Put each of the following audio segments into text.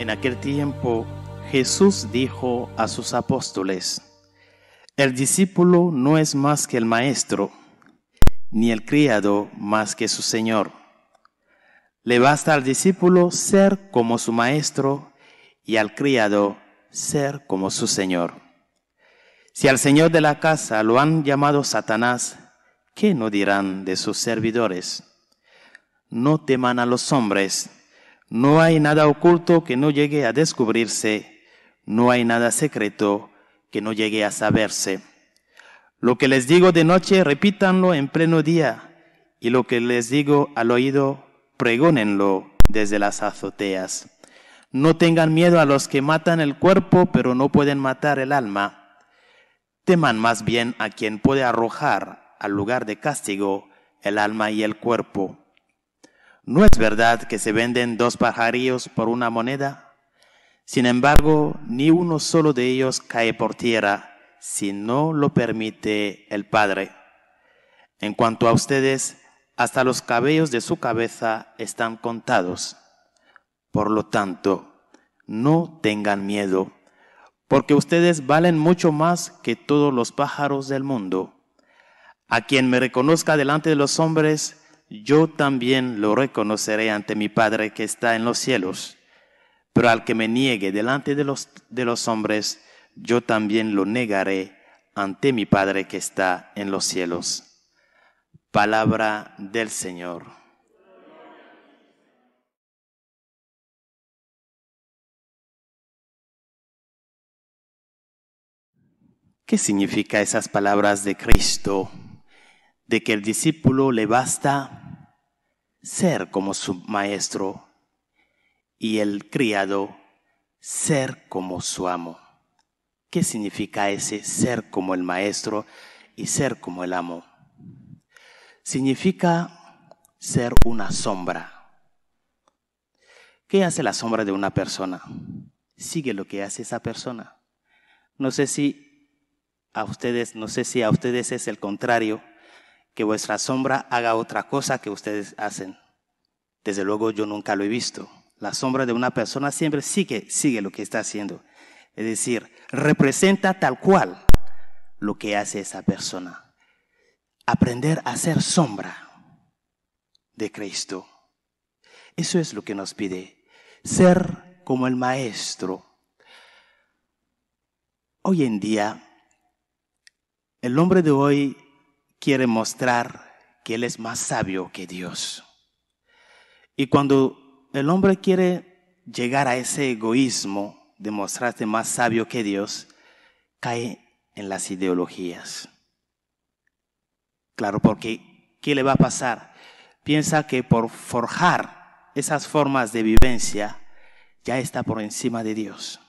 En aquel tiempo Jesús dijo a sus apóstoles, El discípulo no es más que el maestro, ni el criado más que su señor. Le basta al discípulo ser como su maestro y al criado ser como su señor. Si al señor de la casa lo han llamado Satanás, ¿qué no dirán de sus servidores? No teman a los hombres no hay nada oculto que no llegue a descubrirse, no hay nada secreto que no llegue a saberse. Lo que les digo de noche, repítanlo en pleno día, y lo que les digo al oído, pregónenlo desde las azoteas. No tengan miedo a los que matan el cuerpo, pero no pueden matar el alma. Teman más bien a quien puede arrojar al lugar de castigo el alma y el cuerpo. ¿No es verdad que se venden dos pajarillos por una moneda? Sin embargo, ni uno solo de ellos cae por tierra si no lo permite el Padre. En cuanto a ustedes, hasta los cabellos de su cabeza están contados. Por lo tanto, no tengan miedo, porque ustedes valen mucho más que todos los pájaros del mundo. A quien me reconozca delante de los hombres, yo también lo reconoceré ante mi Padre que está en los cielos. Pero al que me niegue delante de los, de los hombres, yo también lo negaré ante mi Padre que está en los cielos. Palabra del Señor. ¿Qué significa esas palabras de Cristo? De que el discípulo le basta ser como su maestro y el criado ser como su amo. ¿Qué significa ese ser como el maestro y ser como el amo? Significa ser una sombra. ¿Qué hace la sombra de una persona? Sigue lo que hace esa persona. No sé si a ustedes, no sé si a ustedes es el contrario, que vuestra sombra haga otra cosa que ustedes hacen. Desde luego yo nunca lo he visto. La sombra de una persona siempre sigue, sigue lo que está haciendo. Es decir, representa tal cual lo que hace esa persona. Aprender a ser sombra de Cristo. Eso es lo que nos pide. Ser como el Maestro. Hoy en día, el hombre de hoy quiere mostrar que Él es más sabio que Dios. Y cuando el hombre quiere llegar a ese egoísmo de mostrarse más sabio que Dios, cae en las ideologías. Claro, porque ¿qué le va a pasar? Piensa que por forjar esas formas de vivencia ya está por encima de Dios.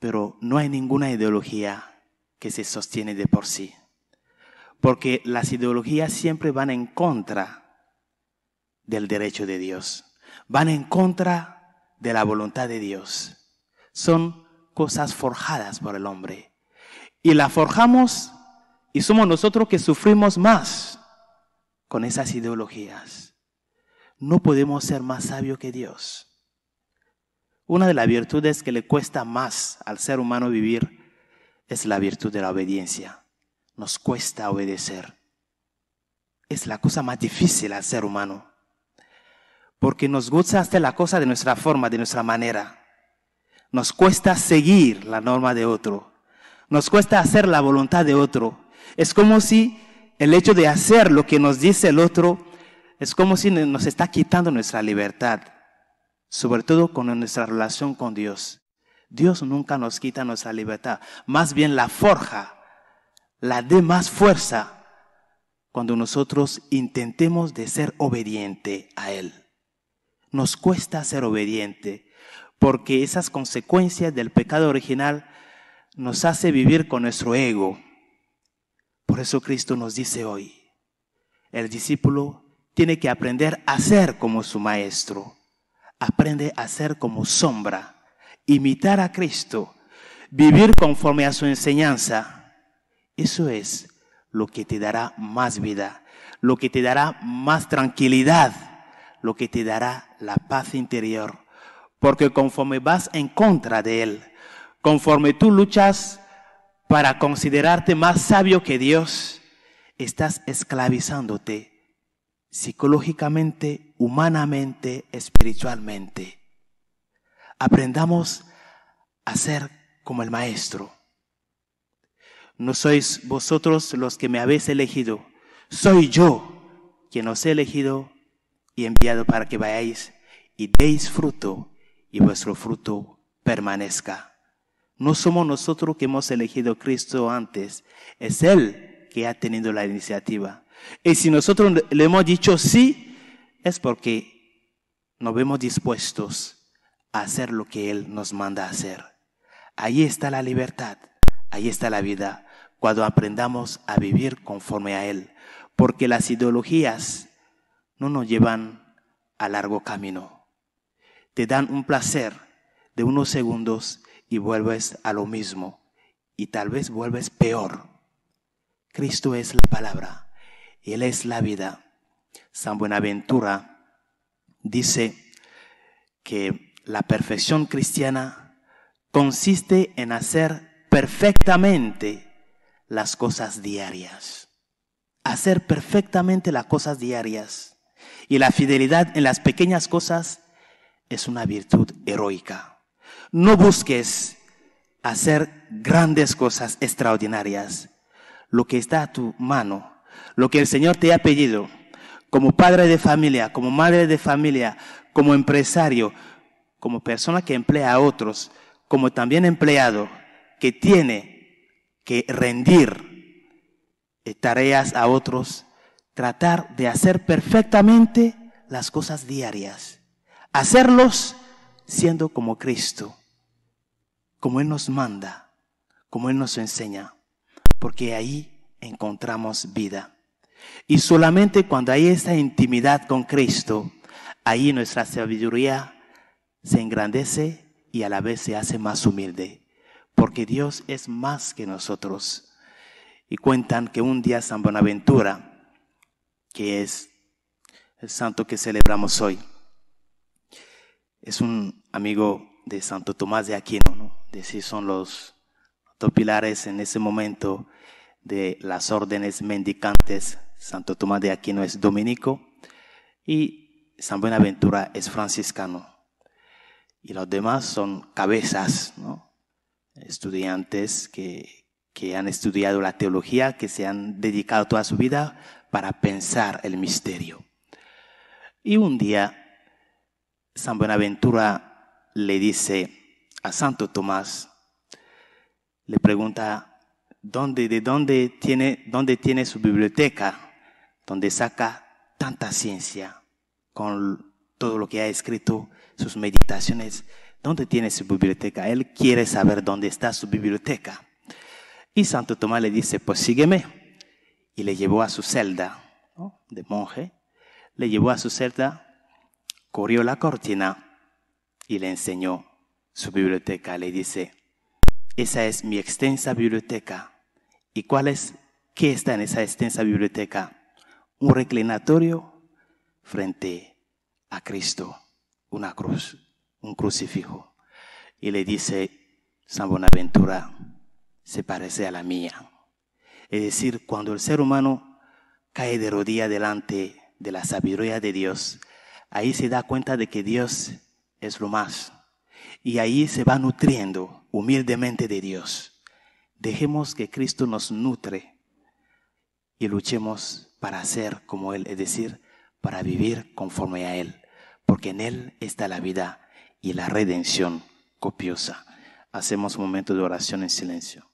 Pero no hay ninguna ideología que se sostiene de por sí porque las ideologías siempre van en contra del derecho de Dios, van en contra de la voluntad de Dios. Son cosas forjadas por el hombre. Y la forjamos y somos nosotros que sufrimos más con esas ideologías. No podemos ser más sabios que Dios. Una de las virtudes que le cuesta más al ser humano vivir es la virtud de la obediencia nos cuesta obedecer. Es la cosa más difícil al ser humano, porque nos gusta hacer la cosa de nuestra forma, de nuestra manera. Nos cuesta seguir la norma de otro, nos cuesta hacer la voluntad de otro. Es como si el hecho de hacer lo que nos dice el otro es como si nos está quitando nuestra libertad, sobre todo con nuestra relación con Dios. Dios nunca nos quita nuestra libertad, más bien la forja la dé más fuerza cuando nosotros intentemos de ser obediente a Él. Nos cuesta ser obediente porque esas consecuencias del pecado original nos hace vivir con nuestro ego. Por eso Cristo nos dice hoy, el discípulo tiene que aprender a ser como su maestro, aprende a ser como sombra, imitar a Cristo, vivir conforme a su enseñanza eso es lo que te dará más vida, lo que te dará más tranquilidad, lo que te dará la paz interior. Porque conforme vas en contra de Él, conforme tú luchas para considerarte más sabio que Dios, estás esclavizándote psicológicamente, humanamente, espiritualmente. Aprendamos a ser como el Maestro no sois vosotros los que me habéis elegido, soy yo quien os he elegido y enviado para que vayáis y deis fruto y vuestro fruto permanezca. No somos nosotros que hemos elegido a Cristo antes, es Él que ha tenido la iniciativa. Y si nosotros le hemos dicho sí, es porque nos vemos dispuestos a hacer lo que Él nos manda hacer. Ahí está la libertad. Ahí está la vida, cuando aprendamos a vivir conforme a Él, porque las ideologías no nos llevan a largo camino. Te dan un placer de unos segundos y vuelves a lo mismo, y tal vez vuelves peor. Cristo es la palabra, Él es la vida. San Buenaventura dice que la perfección cristiana consiste en hacer perfectamente las cosas diarias. Hacer perfectamente las cosas diarias. Y la fidelidad en las pequeñas cosas es una virtud heroica. No busques hacer grandes cosas extraordinarias. Lo que está a tu mano, lo que el Señor te ha pedido, como padre de familia, como madre de familia, como empresario, como persona que emplea a otros, como también empleado, que tiene que rendir tareas a otros, tratar de hacer perfectamente las cosas diarias, hacerlos siendo como Cristo, como Él nos manda, como Él nos enseña, porque ahí encontramos vida. Y solamente cuando hay esa intimidad con Cristo, ahí nuestra sabiduría se engrandece y a la vez se hace más humilde porque Dios es más que nosotros. Y cuentan que un día San Buenaventura, que es el santo que celebramos hoy, es un amigo de Santo Tomás de Aquino, ¿no? de si son los dos pilares en ese momento de las órdenes mendicantes. Santo Tomás de Aquino es dominico y San Buenaventura es franciscano. Y los demás son cabezas, ¿no? estudiantes que, han estudiado la teología, que se han dedicado toda su vida para pensar el misterio. Y un día, San Buenaventura le dice a Santo Tomás, le pregunta, ¿dónde, ¿de dónde tiene, dónde tiene su biblioteca? ¿Dónde saca tanta ciencia con todo lo que ha escrito, sus meditaciones. ¿Dónde tiene su biblioteca? Él quiere saber dónde está su biblioteca. Y Santo Tomás le dice, pues sígueme. Y le llevó a su celda de monje. Le llevó a su celda, corrió la cortina y le enseñó su biblioteca. Le dice, esa es mi extensa biblioteca. ¿Y cuál es? ¿Qué está en esa extensa biblioteca? Un reclinatorio frente a Cristo, una cruz un crucifijo. Y le dice, San Bonaventura, se parece a la mía. Es decir, cuando el ser humano cae de rodilla delante de la sabiduría de Dios, ahí se da cuenta de que Dios es lo más. Y ahí se va nutriendo humildemente de Dios. Dejemos que Cristo nos nutre y luchemos para ser como Él, es decir, para vivir conforme a Él, porque en Él está la vida y la redención copiosa. Hacemos un momento de oración en silencio.